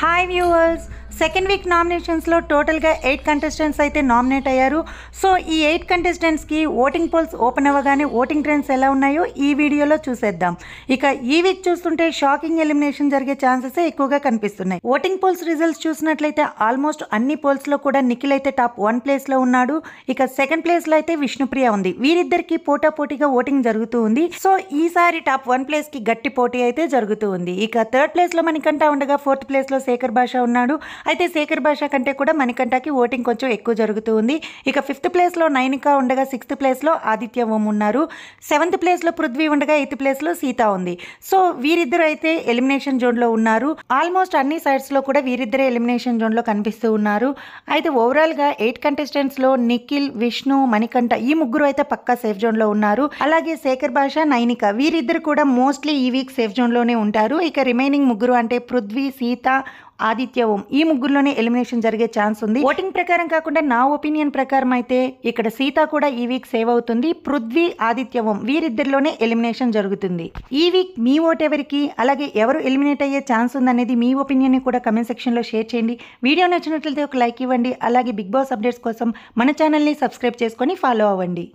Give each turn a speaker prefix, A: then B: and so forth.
A: hi viewers second week నామినేషన్స్లో టోటల్గా eight contestants అయితే నామినేట్ అయ్యారు సో ఈ ఎయిట్ కంటెస్టెంట్స్కి ఓటింగ్ పోల్స్ ఓపెన్ అవ్వగానే ఓటింగ్ ట్రెండ్స్ ఎలా ఉన్నాయో ఈ వీడియోలో చూసేద్దాం ఇక ఈ వీక్ చూస్తుంటే షాకింగ్ ఎలిమినేషన్ జరిగే ఛాన్సెస్ ఎక్కువగా కనిపిస్తున్నాయి ఓటింగ్ పోల్స్ రిజల్ట్స్ చూసినట్లయితే ఆల్మోస్ట్ అన్ని పోల్స్లో కూడా నిఖిల్ అయితే టాప్ వన్ ప్లేస్లో ఉన్నాడు ఇక సెకండ్ ప్లేస్లో అయితే విష్ణుప్రియ ఉంది వీరిద్దరికి పోటీగా ఓటింగ్ జరుగుతూ ఉంది సో ఈసారి టాప్ వన్ ప్లేస్కి గట్టి పోటీ అయితే జరుగుతూ ఉంది ఇక థర్డ్ ప్లేస్లో మనకంటా ఉండగా ఫోర్త్ ప్లేస్లో శేఖర్ భాష ఉన్నాడు అయితే శేఖర్ భాష కంటే కూడా మణికంఠకి ఓటింగ్ కొంచెం ఎక్కువ జరుగుతూ ఉంది ఇక ఫిఫ్త్ ప్లేస్లో నైనికా ఉండగా సిక్స్త్ ప్లేస్లో ఆదిత్య ఓం ఉన్నారు సెవెంత్ ప్లేస్లో పృథ్వీ ఉండగా ఎయిత్ ప్లేస్లో సీత ఉంది సో వీరిద్దరు అయితే ఎలిమినేషన్ జోన్లో ఉన్నారు ఆల్మోస్ట్ అన్ని సైడ్స్లో కూడా వీరిద్దరే ఎలిమినేషన్ జోన్లో కనిపిస్తూ ఉన్నారు అయితే ఓవరాల్గా ఎయిట్ కంటెస్టెంట్స్లో నిఖిల్ విష్ణు మణికంఠ ఈ ముగ్గురు అయితే పక్కా సేఫ్ జోన్లో ఉన్నారు అలాగే శేఖర్ భాష నైనిక వీరిద్దరు కూడా మోస్ట్లీ ఈ వీక్ సేఫ్ జోన్లోనే ఉంటారు ఇక రిమైనింగ్ ముగ్గురు అంటే పృథ్వీ సీత ఆదిత్య ఓం ఈ ముగ్గురులోనే ఎలిమినేషన్ జరిగే ఛాన్స్ ఉంది ఓటింగ్ ప్రకారం కాకుండా నా ఒపీనియన్ ప్రకారం అయితే ఇక్కడ సీత కూడా ఈ వీక్ సేవ్ అవుతుంది పృథ్వీ ఆదిత్య ఓం వీరిద్దరిలోనే ఎలిమినేషన్ జరుగుతుంది ఈ వీక్ మీ ఓట్ ఎవరికి అలాగే ఎవరు ఎలిమినేట్ అయ్యే ఛాన్స్ ఉందనేది మీ ఒపీనియన్ కూడా కమెంట్ సెక్షన్ లో షేర్ చేయండి వీడియో నచ్చినట్లయితే ఒక లైక్ ఇవ్వండి అలాగే బిగ్ బాస్ అప్డేట్స్ కోసం మన ఛానల్ని సబ్స్క్రైబ్ చేసుకొని ఫాలో అవ్వండి